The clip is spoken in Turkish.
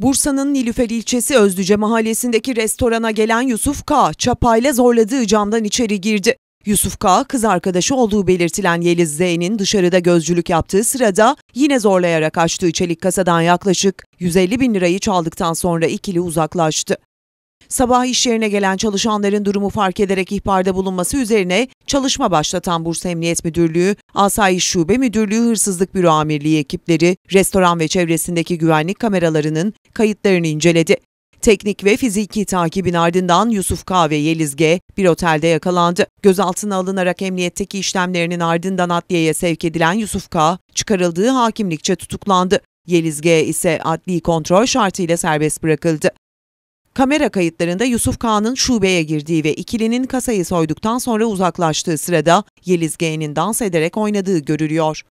Bursa'nın Nilüfer ilçesi Özlüce mahallesindeki restorana gelen Yusuf K. çapayla zorladığı camdan içeri girdi. Yusuf K. kız arkadaşı olduğu belirtilen Yeliz Z'nin dışarıda gözcülük yaptığı sırada yine zorlayarak açtığı çelik kasadan yaklaşık 150 bin lirayı çaldıktan sonra ikili uzaklaştı. Sabah iş yerine gelen çalışanların durumu fark ederek ihbarda bulunması üzerine çalışma başlatan Bursa Emniyet Müdürlüğü, Asayiş Şube Müdürlüğü Hırsızlık Büro Amirliği ekipleri restoran ve çevresindeki güvenlik kameralarının kayıtlarını inceledi. Teknik ve fiziki takibin ardından Yusuf K ve Yeliz G bir otelde yakalandı. Gözaltına alınarak emniyetteki işlemlerinin ardından adliyeye sevk edilen Yusuf K çıkarıldığı hakimlikçe tutuklandı. Yeliz G ise adli kontrol şartıyla serbest bırakıldı. Kamera kayıtlarında Yusuf Kağan'ın şubeye girdiği ve ikilinin kasayı soyduktan sonra uzaklaştığı sırada Yeliz G'nin dans ederek oynadığı görülüyor.